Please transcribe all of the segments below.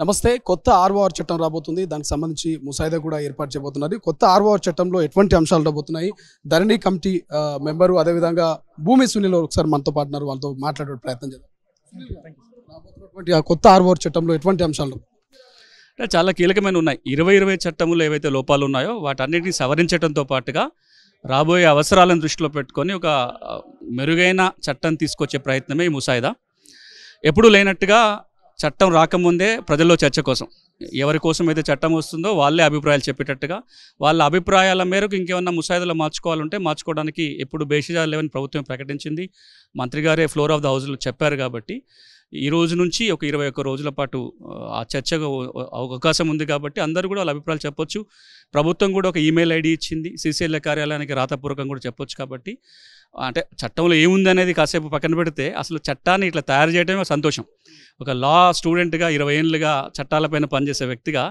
నమస్తే కొత్త ఆర్ఓఆర్ చట్టం రాబోతుంది దానికి సంబంధించి ముసాయిదా కూడా ఏర్పాటు చేయబోతున్నారు కొత్త ఆర్ఓఆర్ చట్టంలో ఎటువంటి అంశాలు రాబోతున్నాయి ధరణి కమిటీ మెంబరు అదేవిధంగా భూమి సునీల్ ఒకసారి మనతో ఉన్నారు వాళ్ళతో మాట్లాడే ప్రయత్నం చేద్దాం ఆ కొత్త ఆర్ఓఆర్ చట్టంలో ఎటువంటి అంశాలు చాలా కీలకమైన ఉన్నాయి ఇరవై ఇరవై చట్టంలో ఏవైతే లోపాలు ఉన్నాయో వాటన్నిటిని సవరించడంతో పాటుగా రాబోయే అవసరాలను దృష్టిలో పెట్టుకొని ఒక మెరుగైన చట్టం తీసుకొచ్చే ప్రయత్నమే ఈ ముసాయిదా ఎప్పుడూ లేనట్టుగా చట్టం రాకముందే ప్రజల్లో చర్చ కోసం ఎవరి కోసం అయితే చట్టం వస్తుందో వాళ్ళే అభిప్రాయాలు చెప్పేటట్టుగా వాళ్ళ అభిప్రాయాల మేరకు ఇంకేమన్నా ముసాయిదాలు మార్చుకోవాలంటే మార్చుకోవడానికి ఎప్పుడు బేషిజా లేవని ప్రభుత్వం ప్రకటించింది మంత్రి గారే ఫ్లోర్ ఆఫ్ ద హౌస్లో చెప్పారు కాబట్టి ఈ రోజు నుంచి ఒక ఇరవై ఒక్క రోజుల పాటు ఆ చర్చకు అవకాశం ఉంది కాబట్టి అందరూ కూడా వాళ్ళ అభిప్రాయాలు చెప్పొచ్చు ప్రభుత్వం కూడా ఒక ఈమెయిల్ ఐడి ఇచ్చింది సిసిఎల్ఏ కార్యాలయానికి రాతపూర్వకంగా కూడా చెప్పొచ్చు కాబట్టి అంటే చట్టంలో ఏముంది అనేది కాసేపు పక్కన పెడితే అసలు చట్టాన్ని ఇట్లా తయారు చేయడమే సంతోషం ఒక లా స్టూడెంట్గా ఇరవై ఏళ్ళుగా చట్టాలపైన పనిచేసే వ్యక్తిగా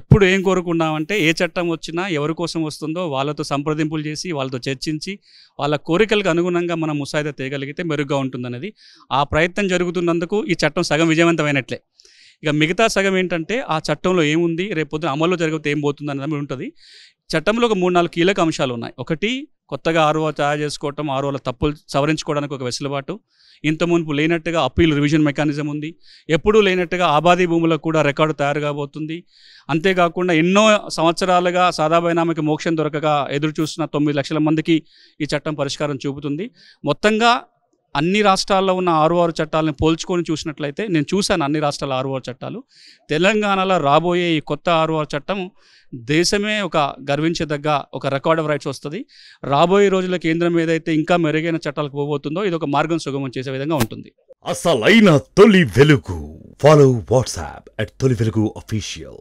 ఎప్పుడు ఏం కోరుకున్నామంటే ఏ చట్టం వచ్చినా ఎవరి కోసం వస్తుందో వాళ్ళతో సంప్రదింపులు చేసి వాళ్ళతో చర్చించి వాళ్ళ కోరికలకు అనుగుణంగా మనం ముసాయిదా తీయగలిగితే మెరుగ్గా ఉంటుందనేది ఆ ప్రయత్నం జరుగుతున్నందుకు ఈ చట్టం సగం విజయవంతమైనట్లే ఇక మిగతా సగం ఏంటంటే ఆ చట్టంలో ఏముంది రేపొద్దున అమల్లో జరిగితే ఏం పోతుంది అనేది ఉంటుంది చట్టంలో ఒక మూడు నాలుగు కీలక అంశాలు ఉన్నాయి ఒకటి కొత్తగా ఆర్ఓ తయారు చేసుకోవటం ఆర్ఓల తప్పులు సవరించుకోవడానికి ఒక వెసులుబాటు ఇంత మునుపు లేనట్టుగా అప్పీల్ రివిజన్ మెకానిజం ఉంది ఎప్పుడూ లేనట్టుగా ఆబాదీ భూములకు కూడా రికార్డు తయారు కాబోతుంది అంతేకాకుండా ఎన్నో సంవత్సరాలుగా సాదాబైనామకి మోక్షం దొరకగా ఎదురు చూస్తున్న తొమ్మిది లక్షల మందికి ఈ చట్టం పరిష్కారం చూపుతుంది మొత్తంగా అన్ని రాష్ట్రాల్లో ఉన్న ఆరు ఆరు చట్టాలను పోల్చుకొని చూసినట్లయితే నేను చూశాను అన్ని రాష్ట్రాల ఆరు ఆరు చట్టాలు తెలంగాణలో రాబోయే ఈ కొత్త ఆరు ఆరు చట్టం దేశమే ఒక గర్వించదగ్గ ఒక రికార్డ్ ఆఫ్ రైట్స్ వస్తుంది రాబోయే రోజుల కేంద్రం ఏదైతే ఇంకా మెరుగైన చట్టాలకు పోబోతుందో ఇది ఒక మార్గం సుగమం చేసే విధంగా ఉంటుంది అసలైన తొలి వెలుగు ఫాలో వాట్సాప్ అట్ తొలి వెలుగు అఫీషియల్